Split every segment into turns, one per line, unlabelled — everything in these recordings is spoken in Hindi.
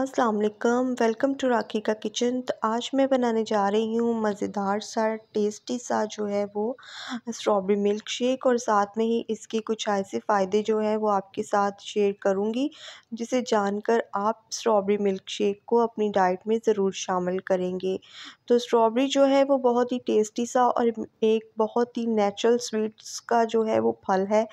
असलकम वेलकम टू राखी का किचन तो आज मैं बनाने जा रही हूँ मज़ेदार सा टेस्टी सा जो है वो स्ट्रॉबेरी मिल्क शेक और साथ में ही इसके कुछ ऐसे फ़ायदे जो है वो आपके साथ शेयर करूँगी जिसे जानकर आप स्ट्रॉबेरी मिल्क शेक को अपनी डाइट में ज़रूर शामिल करेंगे तो स्ट्रॉबेरी जो है वो बहुत ही टेस्टी सा और एक बहुत ही नेचुरल स्वीट्स का जो है वो फल है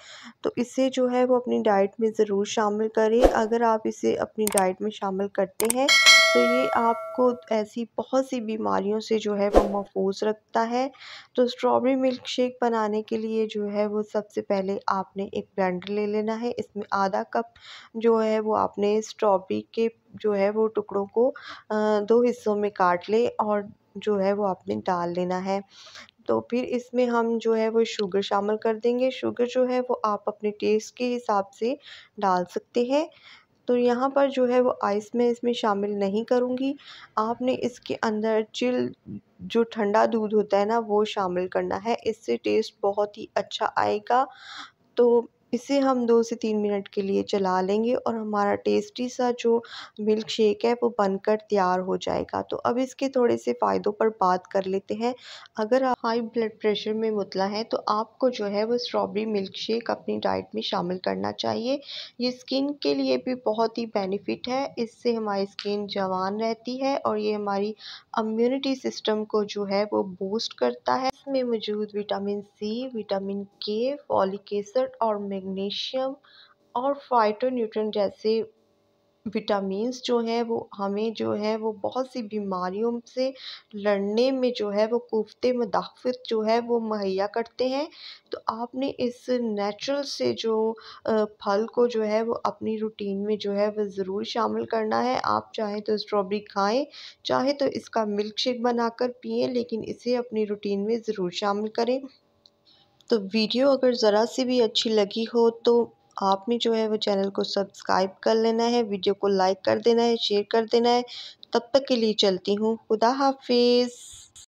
तो इसे जो है वो अपनी डाइट में ज़रूर शामिल करें अगर आप इसे अपनी डाइट में शामिल करते हैं तो ये आपको ऐसी बहुत सी बीमारियों से जो है वो महफूज रखता है तो स्ट्रॉबेरी मिल्क शेक बनाने के लिए जो है वो सबसे पहले आपने एक ब्लेंडर ले लेना है इसमें आधा कप जो है वो आपने स्ट्रॉबेरी के जो है वो टुकड़ों को दो हिस्सों में काट ले और जो है वो आपने डाल लेना है तो फिर इसमें हम जो है वो शुगर शामिल कर देंगे शुगर जो है वो आप अपने टेस्ट के हिसाब से डाल सकते हैं तो यहाँ पर जो है वो आइस में इसमें शामिल नहीं करूँगी आपने इसके अंदर चिल जो ठंडा दूध होता है ना वो शामिल करना है इससे टेस्ट बहुत ही अच्छा आएगा तो इसे हम दो से तीन मिनट के लिए चला लेंगे और हमारा टेस्टी सा जो मिल्क शेक है वो बनकर तैयार हो जाएगा तो अब इसके थोड़े से फ़ायदों पर बात कर लेते हैं अगर आप हाई ब्लड प्रेशर में मुतला हैं तो आपको जो है वो स्ट्रॉबेरी मिल्क शेक अपनी डाइट में शामिल करना चाहिए ये स्किन के लिए भी बहुत ही बेनिफिट है इससे हमारी स्किन जवान रहती है और ये हमारी अम्यूनिटी सिस्टम को जो है वो बूस्ट करता है इसमें मौजूद विटामिन सी विटामिन के फॉलिकेसड और मे मैग्नीशियम और फाइटोन्यूट्रन जैसे विटामस जो है वो हमें जो है वो बहुत सी बीमारियों से लड़ने में जो है वो कोफ्ते मुदाफ़त जो है वो मुहैया करते हैं तो आपने इस नेचुरल से जो फल को जो है वो अपनी रूटीन में जो है वो ज़रूर शामिल करना है आप चाहें तो स्ट्रॉबेरी खाएं चाहे तो इसका मिल्क शेक बनाकर पिए लेकिन इसे अपनी रूटीन में ज़रूर शामिल करें तो वीडियो अगर ज़रा सी भी अच्छी लगी हो तो आपने जो है वो चैनल को सब्सक्राइब कर लेना है वीडियो को लाइक कर देना है शेयर कर देना है तब तक के लिए चलती हूँ खुदा हाफिज़